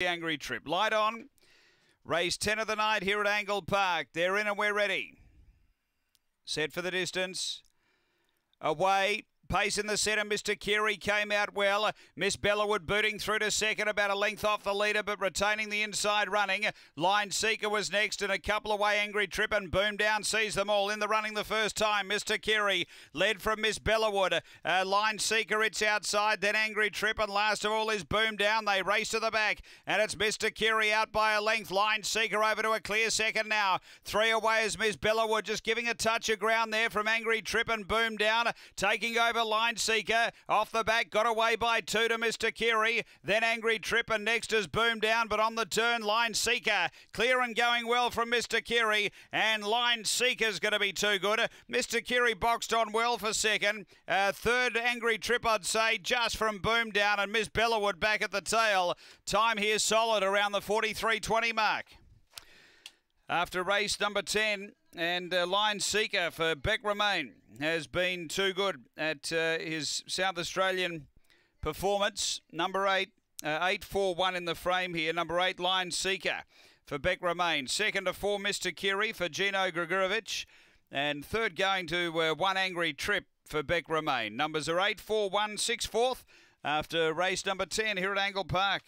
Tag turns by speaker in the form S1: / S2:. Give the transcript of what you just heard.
S1: Angry Trip. Light on. Race 10 of the night here at Angle Park. They're in and we're ready. Set for the distance. Away. Pace in the centre. Mr. Carey came out well. Miss Bellawood booting through to second, about a length off the leader, but retaining the inside running. Line Seeker was next, and a couple away. Angry Trip and Boom Down sees them all in the running the first time. Mr. Carey led from Miss Bellawood. Uh, line Seeker, it's outside. Then Angry Trip, and last of all is Boom Down. They race to the back, and it's Mr. Carey out by a length. Line Seeker over to a clear second now. Three away is Miss Bellawood, just giving a touch of ground there from Angry Trip and Boom Down, taking over over Line Seeker. Off the back, got away by two to Mr. Kiri. Then Angry Trip and next is Boom Down, but on the turn, Line Seeker. Clear and going well from Mr. Kiri. And Line Seeker's going to be too good. Mr. Kiri boxed on well for second. Uh, third, Angry Trip, I'd say, just from Boom Down. And Miss Bellawood back at the tail. Time here solid around the 43.20 mark after race number 10. And uh, Lion Seeker for Beck Remain has been too good at uh, his South Australian performance. Number eight, uh, 841 in the frame here. Number eight, Lion Seeker for Beck Remain. Second to four, Mr. Kiri for Gino Grigorovic. And third going to uh, One Angry Trip for Beck Remain. Numbers are 8, 4, 1, 6, after race number 10 here at Angle Park.